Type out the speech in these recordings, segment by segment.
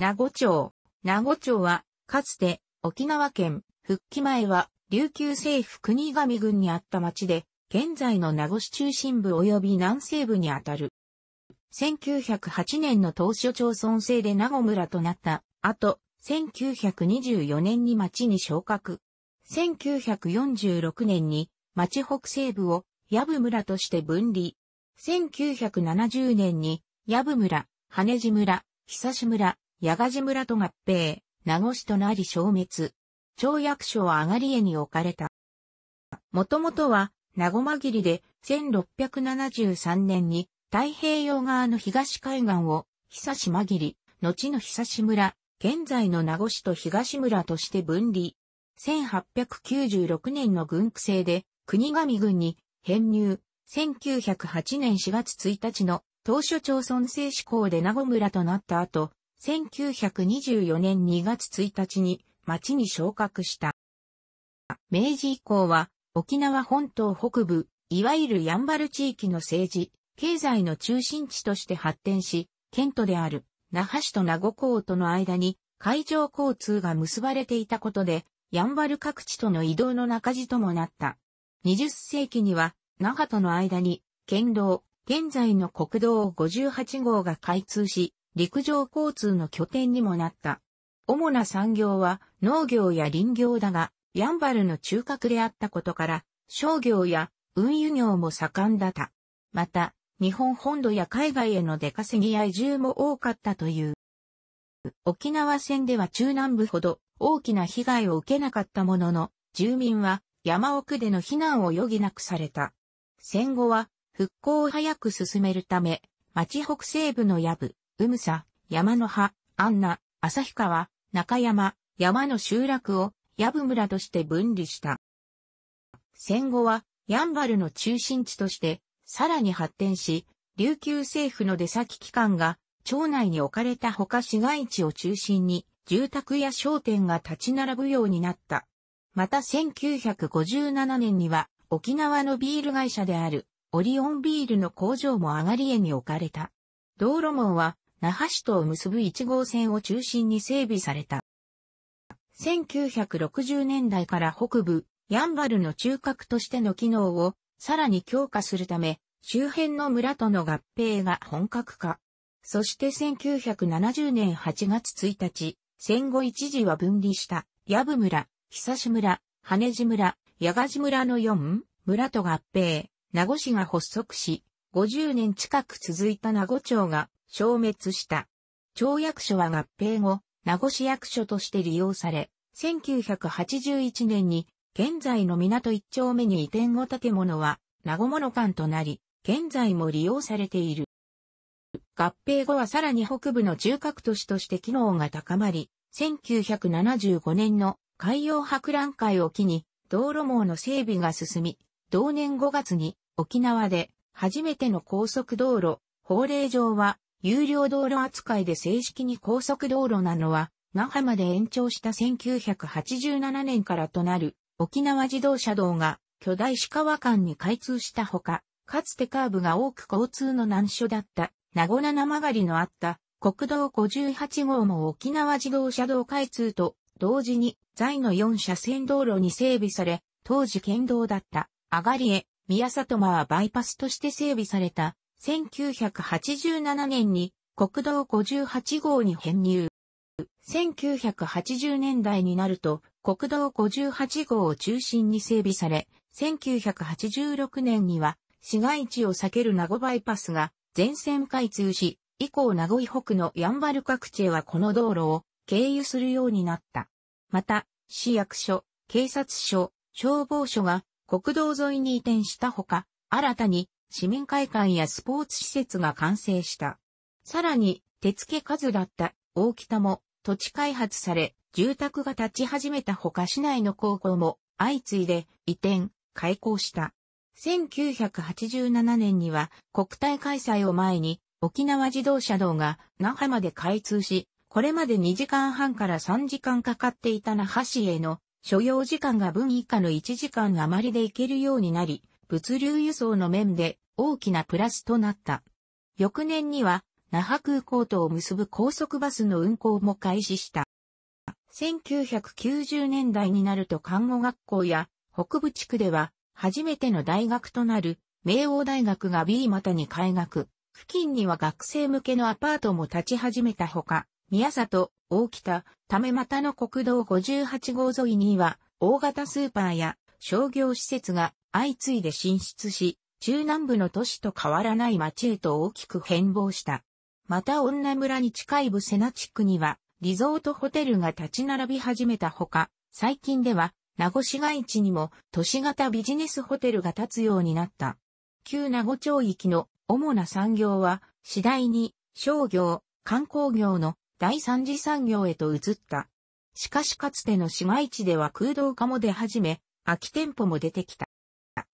名護町。名護町は、かつて、沖縄県、復帰前は、琉球政府国神郡にあった町で、現在の名護市中心部及び南西部にあたる。1908年の当初町村制で名護村となった後、1924年に町に昇格。1946年に町北西部を矢部村として分離。1970年に矢部村、羽地村、久志村、矢賀寺村と合併、名護市となり消滅。町役所は上がり家に置かれた。もともとは、名護間切で1673年に太平洋側の東海岸を、久し間切、後の久し村、現在の名護市と東村として分離。1896年の軍区制で、国神軍に編入。1908年4月1日の当初町村制施行で名護村となった後、1924年2月1日に町に昇格した。明治以降は沖縄本島北部、いわゆるヤンバル地域の政治、経済の中心地として発展し、県都である那覇市と名護港との間に海上交通が結ばれていたことで、ヤンバル各地との移動の中地ともなった。20世紀には那覇との間に県道、現在の国道58号が開通し、陸上交通の拠点にもなった。主な産業は農業や林業だが、やんばるの中核であったことから、商業や運輸業も盛んだった。また、日本本土や海外への出稼ぎや移住も多かったという。沖縄戦では中南部ほど大きな被害を受けなかったものの、住民は山奥での避難を余儀なくされた。戦後は復興を早く進めるため、町北西部の野部、うむさ、山の葉、安奈、旭川、中山、山の集落を、やぶ村として分離した。戦後は、やんばるの中心地として、さらに発展し、琉球政府の出先機関が、町内に置かれたほか市街地を中心に、住宅や商店が立ち並ぶようになった。また1957年には、沖縄のビール会社である、オリオンビールの工場も上がり絵に置かれた。道路網は、那覇市とを結ぶ1号線を中心に整備された。1960年代から北部、ヤンバルの中核としての機能をさらに強化するため、周辺の村との合併が本格化。そして1970年8月1日、戦後一時は分離した、ヤブ村、久志村、羽地村、矢賀地村の4村と合併、名護市が発足し、50年近く続いた名護町が消滅した。町役所は合併後、名護市役所として利用され、1981年に現在の港一丁目に移転後建物は名護物館となり、現在も利用されている。合併後はさらに北部の中核都市として機能が高まり、1975年の海洋博覧会を機に道路網の整備が進み、同年5月に沖縄で初めての高速道路法令上は有料道路扱いで正式に高速道路なのは、那覇まで延長した1987年からとなる沖縄自動車道が巨大石川間に開通したほか、かつてカーブが多く交通の難所だった名屋七曲がりのあった国道58号も沖縄自動車道開通と同時に在の4車線道路に整備され、当時県道だった上がりへ宮里間はバイパスとして整備された1987年に国道58号に編入。1980年代になると国道58号を中心に整備され、1986年には市街地を避ける名護バイパスが全線開通し、以降名護以北のヤンバル各地へはこの道路を経由するようになった。また、市役所、警察署、消防署が国道沿いに移転したほか、新たに市民会館やスポーツ施設が完成した。さらに、手付け数だった大北も土地開発され、住宅が建ち始めたほか市内の高校も相次いで移転、開校した。1987年には国体開催を前に沖縄自動車道が那覇まで開通し、これまで2時間半から3時間かかっていた那覇市への所要時間が分以下の1時間余りで行けるようになり、物流輸送の面で大きなプラスとなった。翌年には、那覇空港とを結ぶ高速バスの運行も開始した。1990年代になると看護学校や北部地区では初めての大学となる明王大学が B またに開学。付近には学生向けのアパートも立ち始めたほか、宮里、大北、ためまたの国道58号沿いには大型スーパーや商業施設が相次いで進出し、中南部の都市と変わらない町へと大きく変貌した。また女村に近いブセナ地区には、リゾートホテルが立ち並び始めたほか、最近では、名護市街地にも都市型ビジネスホテルが建つようになった。旧名護町域の主な産業は、次第に商業、観光業の第三次産業へと移った。しかしかつての市街地では空洞化も出始め、空き店舗も出てきた。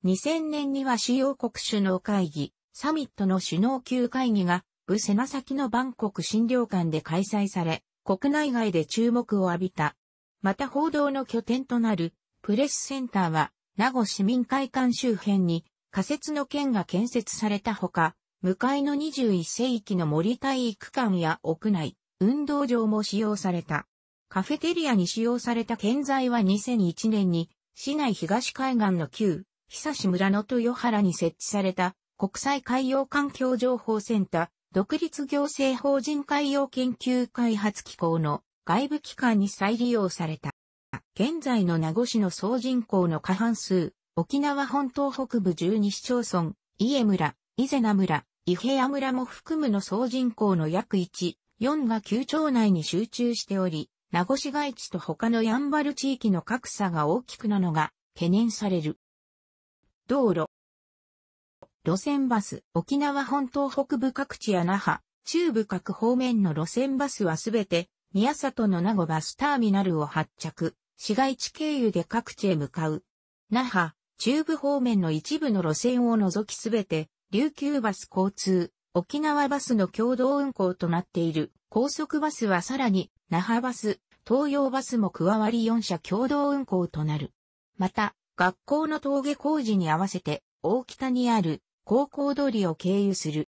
2000年には主要国首脳会議、サミットの首脳級会議が、部瀬名先のバンコク診療館で開催され、国内外で注目を浴びた。また報道の拠点となる、プレスセンターは、名護市民会館周辺に、仮設の県が建設されたほか、向かいの21世紀の森体育館や屋内、運動場も使用された。カフェテリアに使用された建材は2001年に市内東海岸の旧、久志村の豊原に設置された国際海洋環境情報センター、独立行政法人海洋研究開発機構の外部機関に再利用された。現在の名護市の総人口の過半数、沖縄本島北部12市町村、伊江村、伊是名村、伊平屋村も含むの総人口の約1、4が旧町内に集中しており、名護市街地と他のやんばる地域の格差が大きくなのが懸念される。道路。路線バス、沖縄本島北部各地や那覇、中部各方面の路線バスはすべて、宮里の名護バスターミナルを発着、市街地経由で各地へ向かう。那覇、中部方面の一部の路線を除きすべて、琉球バス交通、沖縄バスの共同運行となっている高速バスはさらに、那覇バス、東洋バスも加わり4社共同運行となる。また、学校の峠工事に合わせて、大北にある高校通りを経由する。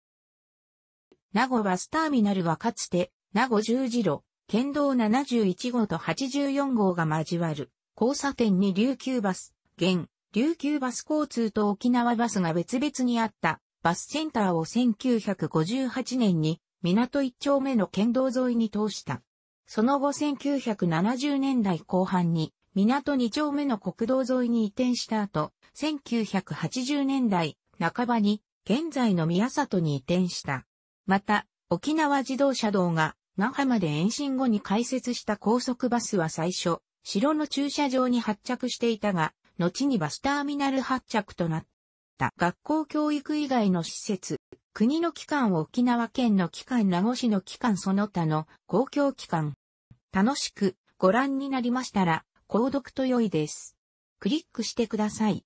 名護バスターミナルはかつて、名護十字路、県道71号と84号が交わる、交差点に琉球バス、現、琉球バス交通と沖縄バスが別々にあった、バスセンターを1958年に、港一丁目の県道沿いに通した。その後1970年代後半に港2丁目の国道沿いに移転した後、1980年代半ばに現在の宮里に移転した。また、沖縄自動車道が那覇まで延伸後に開設した高速バスは最初、城の駐車場に発着していたが、後にバスターミナル発着となった。学校教育以外の施設、国の機関を沖縄県の機関名護市の機関その他の公共機関。楽しくご覧になりましたら、購読と良いです。クリックしてください。